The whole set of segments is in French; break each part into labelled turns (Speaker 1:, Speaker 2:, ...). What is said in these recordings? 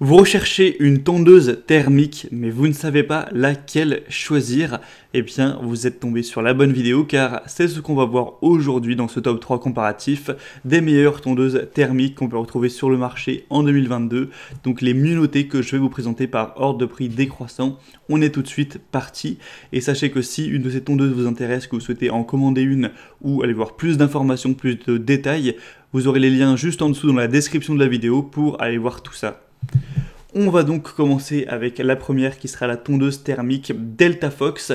Speaker 1: Vous recherchez une tondeuse thermique mais vous ne savez pas laquelle choisir, eh bien vous êtes tombé sur la bonne vidéo car c'est ce qu'on va voir aujourd'hui dans ce top 3 comparatif des meilleures tondeuses thermiques qu'on peut retrouver sur le marché en 2022, donc les mieux notées que je vais vous présenter par ordre de prix décroissant. On est tout de suite parti et sachez que si une de ces tondeuses vous intéresse, que vous souhaitez en commander une ou aller voir plus d'informations, plus de détails, vous aurez les liens juste en dessous dans la description de la vidéo pour aller voir tout ça. On va donc commencer avec la première qui sera la tondeuse thermique Delta Fox.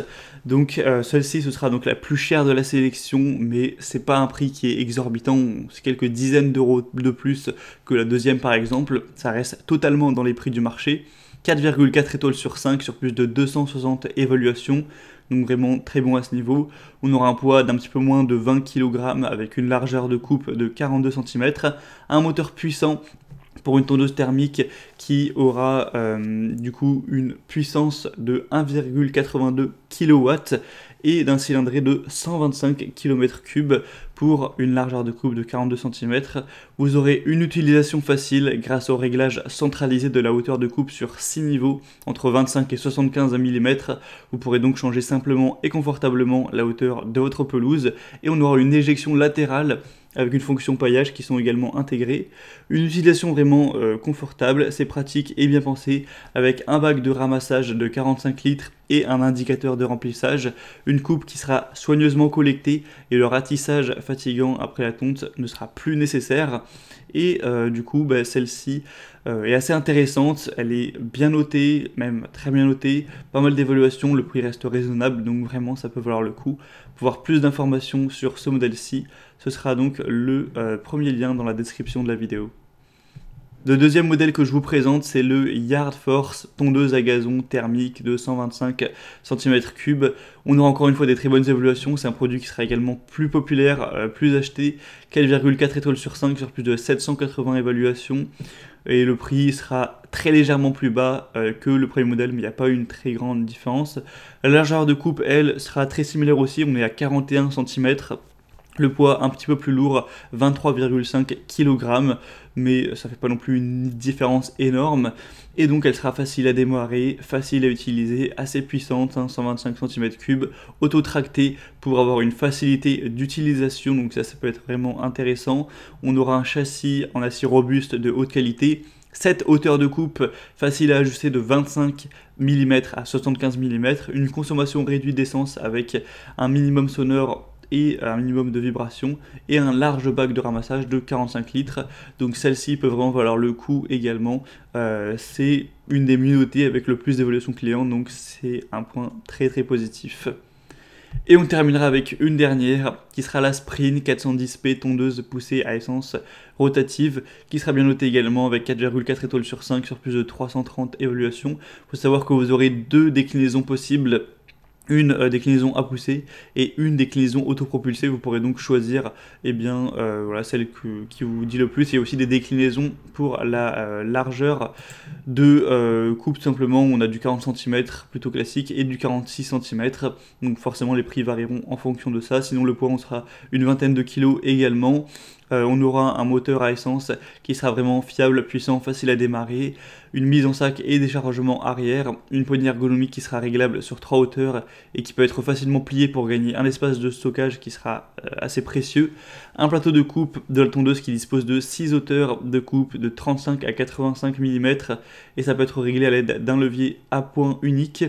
Speaker 1: Donc euh, celle-ci ce sera donc la plus chère de la sélection mais c'est pas un prix qui est exorbitant, c'est quelques dizaines d'euros de plus que la deuxième par exemple, ça reste totalement dans les prix du marché. 4,4 étoiles sur 5 sur plus de 260 évaluations, donc vraiment très bon à ce niveau. On aura un poids d'un petit peu moins de 20 kg avec une largeur de coupe de 42 cm, un moteur puissant pour une tondeuse thermique qui aura euh, du coup une puissance de 1,82 kW et d'un cylindré de 125 km3 pour une largeur de coupe de 42 cm. Vous aurez une utilisation facile grâce au réglage centralisé de la hauteur de coupe sur 6 niveaux entre 25 et 75 mm. Vous pourrez donc changer simplement et confortablement la hauteur de votre pelouse et on aura une éjection latérale avec une fonction paillage qui sont également intégrées. Une utilisation vraiment euh, confortable, c'est pratique et bien pensé, avec un bac de ramassage de 45 litres et un indicateur de remplissage, une coupe qui sera soigneusement collectée et le ratissage fatigant après la tonte ne sera plus nécessaire. Et euh, du coup, bah, celle-ci euh, est assez intéressante. Elle est bien notée, même très bien notée. Pas mal d'évaluations. Le prix reste raisonnable. Donc vraiment, ça peut valoir le coup. Pour voir plus d'informations sur ce modèle-ci, ce sera donc le euh, premier lien dans la description de la vidéo. Le deuxième modèle que je vous présente, c'est le Yard Force, tondeuse à gazon thermique de 125 cm3. On aura encore une fois des très bonnes évaluations, c'est un produit qui sera également plus populaire, euh, plus acheté, 4,4 étoiles sur 5 sur plus de 780 évaluations. Et le prix sera très légèrement plus bas euh, que le premier modèle, mais il n'y a pas une très grande différence. La largeur de coupe, elle, sera très similaire aussi, on est à 41 cm le poids un petit peu plus lourd, 23,5 kg, mais ça fait pas non plus une différence énorme. Et donc elle sera facile à démarrer, facile à utiliser, assez puissante, 125 hein, cm3, autotractée pour avoir une facilité d'utilisation, donc ça, ça peut être vraiment intéressant. On aura un châssis en acier robuste de haute qualité, cette hauteur de coupe facile à ajuster de 25 mm à 75 mm, une consommation réduite d'essence avec un minimum sonore et un minimum de vibrations et un large bac de ramassage de 45 litres. Donc celle-ci peut vraiment valoir le coup également. Euh, c'est une des mieux notées avec le plus d'évaluation client, donc c'est un point très très positif. Et on terminera avec une dernière qui sera la Sprint 410p tondeuse poussée à essence rotative qui sera bien notée également avec 4,4 étoiles sur 5 sur plus de 330 évaluations. Il faut savoir que vous aurez deux déclinaisons possibles une euh, déclinaison à pousser et une déclinaison autopropulsée. Vous pourrez donc choisir eh bien, euh, voilà, celle qui vous dit le plus. Il y a aussi des déclinaisons pour la euh, largeur de coupe simplement. On a du 40 cm plutôt classique et du 46 cm. Donc forcément les prix varieront en fonction de ça. Sinon le poids on sera une vingtaine de kilos également. Euh, on aura un moteur à essence qui sera vraiment fiable, puissant, facile à démarrer, une mise en sac et déchargement arrière, une poignée ergonomique qui sera réglable sur trois hauteurs et qui peut être facilement pliée pour gagner un espace de stockage qui sera euh, assez précieux, un plateau de coupe de la tondeuse qui dispose de 6 hauteurs de coupe de 35 à 85 mm et ça peut être réglé à l'aide d'un levier à point unique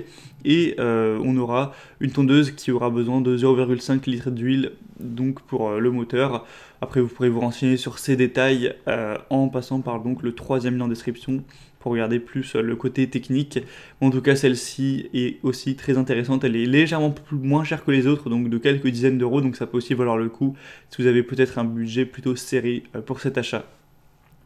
Speaker 1: et euh, on aura une tondeuse qui aura besoin de 0,5 litres d'huile donc pour le moteur. Après vous pourrez vous renseigner sur ces détails euh, en passant par donc le troisième lien en description pour regarder plus euh, le côté technique. En tout cas, celle-ci est aussi très intéressante. Elle est légèrement moins chère que les autres, donc de quelques dizaines d'euros, donc ça peut aussi valoir le coup si vous avez peut-être un budget plutôt serré euh, pour cet achat.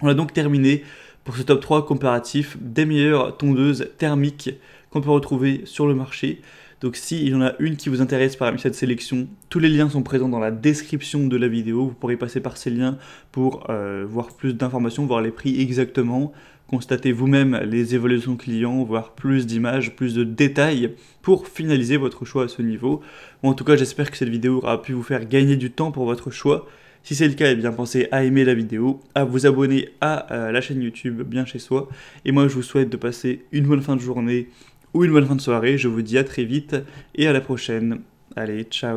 Speaker 1: On a donc terminé pour ce top 3 comparatif des meilleures tondeuses thermiques qu'on peut retrouver sur le marché. Donc s'il y en a une qui vous intéresse parmi cette sélection, tous les liens sont présents dans la description de la vidéo. Vous pourrez passer par ces liens pour euh, voir plus d'informations, voir les prix exactement, constater vous-même les évolutions clients, voir plus d'images, plus de détails pour finaliser votre choix à ce niveau. en tout cas, j'espère que cette vidéo aura pu vous faire gagner du temps pour votre choix. Si c'est le cas, eh bien, pensez à aimer la vidéo, à vous abonner à euh, la chaîne YouTube bien chez soi. Et moi, je vous souhaite de passer une bonne fin de journée, ou une bonne fin de soirée. Je vous dis à très vite et à la prochaine. Allez, ciao